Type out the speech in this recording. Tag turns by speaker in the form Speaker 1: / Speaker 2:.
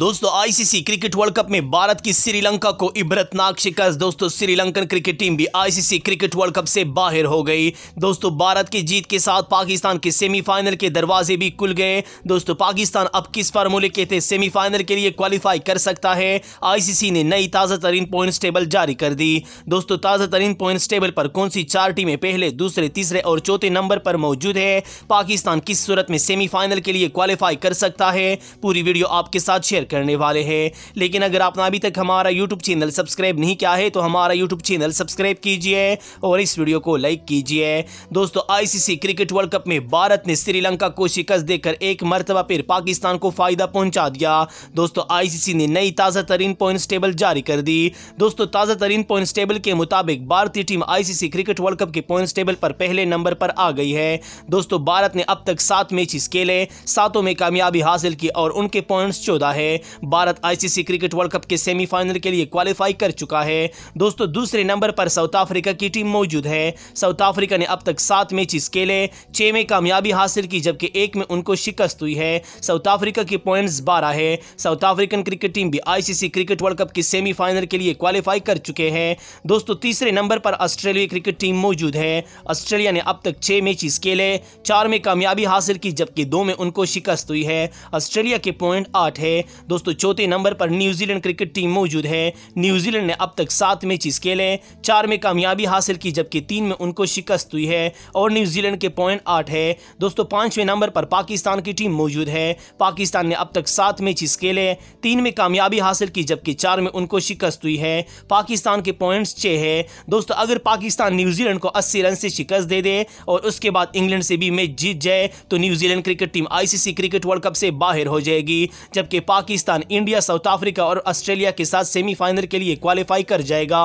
Speaker 1: दोस्तों ICC cricket world cup में भारत की श्रीलंका को इबरतनाक शिकस्त दोस्तों श्रीलंकन क्रिकेट टीम भी आईसीसी क्रिकेट वर्ल्ड कप से बाहर हो गई दोस्तों भारत की जीत के साथ पाकिस्तान के सेमीफाइनल के दरवाजे भी खुल गए दोस्तों पाकिस्तान अब किस फार्मूले के थे सेमीफाइनल के लिए क्वालिफाई कर सकता है आईसीसी ने नई ताज़ा तरीन पॉइंट टेबल जारी कर दी दोस्तों ताज़ा तरीन पॉइंट टेबल पर कौन सी चार टीमें पहले दूसरे तीसरे और चौथे नंबर पर मौजूद है पाकिस्तान किस सूरत में सेमीफाइनल के लिए क्वालिफाई कर सकता है पूरी वीडियो आपके साथ शेयर शेयर करने वाले हैं लेकिन अगर आपने अभी तक हमारा यूट्यूब चैनल सब्सक्राइब नहीं किया है तो हमारा यूट्यूब चैनल सब्सक्राइब कीजिए और इस वीडियो को लाइक कीजिए दोस्तों आईसीसी क्रिकेट वर्ल्ड कप में भारत ने श्रीलंका को शिकस्त देकर एक मरतबा फिर पाकिस्तान को फायदा पहुंचा दिया दोस्तों आईसीसी ने नई ताज़ा तरीन पॉइंट टेबल जारी कर दी दोस्तों ताज़ा तरीन पॉइंट टेबल के मुताबिक भारतीय team ICC cricket world cup के पॉइंट टेबल पर पहले नंबर पर आ गई है दोस्तों भारत ने अब तक सात मैच खेले सातों में कामयाबी हासिल की और उनके पॉइंट्स चौदह है है Bharat ICC cricket world cup के सेमीफाइनल के लिए क्वालिफाई कर चुका है दोस्तों दूसरे नंबर पर साउथ अफ्रीका की टीम मौजूद है साउथ अफ्रीका ने अब तक सात मैच खेले छह में कामयाबी हासिल की जबकि एक में उनको शिकस्त हुई है साउथ अफ्रीका की पॉइंट्स बारह है साउथ अफ्रीकन क्रिकेट टीम भी आईसीसी क्रिकेट वर्ल्ड कप की सेमीफाइनल के लिए क्वालिफाई कर चुके हैं दोस्तों तीसरे नंबर पर ऑस्ट्रेलिया क्रिकेट टीम मौजूद है ऑस्ट्रेलिया ने अब तक छह मैच खेले चार में कामयाबी हासिल की जबकि दो में उनको शिकस्त हुई है ऑस्ट्रेलिया के पॉइंट आठ है दोस्तों चौथे नंबर पर न्यूजीलैंड क्रिकेट टीम मौजूद है न्यूजीलैंड ने अब तक सात मैचेस खेले चार में कामयाबी हासिल की जबकि तीन में उनको शिकस्त हुई है और न्यूजीलैंड के पॉइंट आठ है दोस्तों पांचवें नंबर पर पाकिस्तान की टीम मौजूद है पाकिस्तान ने अब तक सात मैचेस खेले तीन में कामयाबी हासिल की जबकि चार में उनको शिकस्त हुई है पाकिस्तान के पॉइंट्स छः है दोस्तों अगर पाकिस्तान न्यूजीलैंड को अस्सी रन से शिकस्त दे दे और उसके बाद इंग्लैंड से भी मैच जीत जाए तो New Zealand cricket team ICC cricket world cup से बाहर हो जाएगी जबकि Pakistan Pakistan India South Africa और ऑस्ट्रेलिया के साथ सेमीफाइनल के लिए क्वालिफाई कर जाएगा